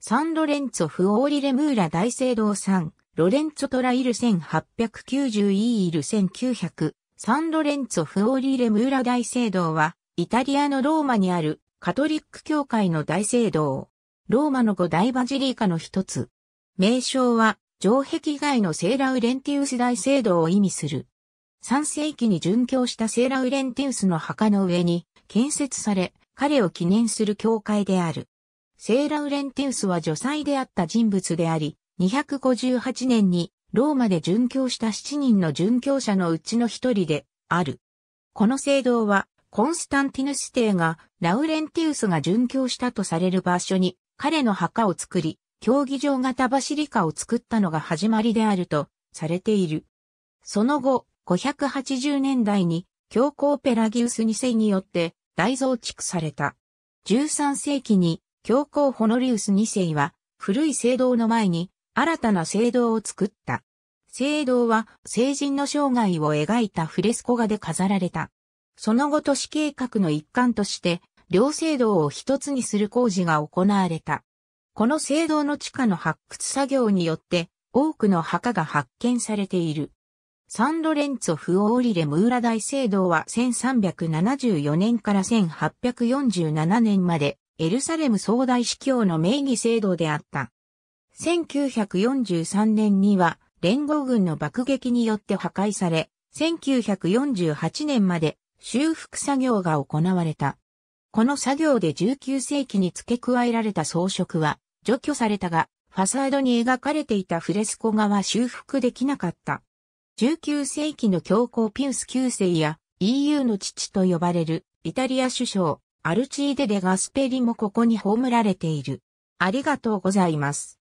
サンロレンツォフオーリレムーラ大聖堂さん、ロレンツォトライル1890イール1900、サンロレンツォフオーリレムーラ大聖堂は、イタリアのローマにあるカトリック教会の大聖堂。ローマの五大バジリーカの一つ。名称は、城壁外のセーラウレンティウス大聖堂を意味する。3世紀に殉教したセーラウレンティウスの墓の上に建設され、彼を記念する教会である。セーラウレンティウスは女才であった人物であり、258年にローマで殉教した7人の殉教者のうちの一人である。この聖堂は、コンスタンティヌス帝がラウレンティウスが殉教したとされる場所に彼の墓を作り、競技場型バシリカを作ったのが始まりであるとされている。その後、580年代に教皇ペラギウス2世によって大増築された。13世紀に教皇ホノリウス2世は、古い聖堂の前に、新たな聖堂を作った。聖堂は、聖人の生涯を描いたフレスコ画で飾られた。その後都市計画の一環として、両聖堂を一つにする工事が行われた。この聖堂の地下の発掘作業によって、多くの墓が発見されている。サンロレンツォ・フオーリレ・ムーラ大聖堂は1374年から1847年までエルサレム総大司教の名義制度であった。1943年には連合軍の爆撃によって破壊され、1948年まで修復作業が行われた。この作業で19世紀に付け加えられた装飾は除去されたが、ファサードに描かれていたフレスコ画は修復できなかった。19世紀の教皇ピウス9世や EU の父と呼ばれるイタリア首相アルチーデ・デ・ガスペリもここに葬られている。ありがとうございます。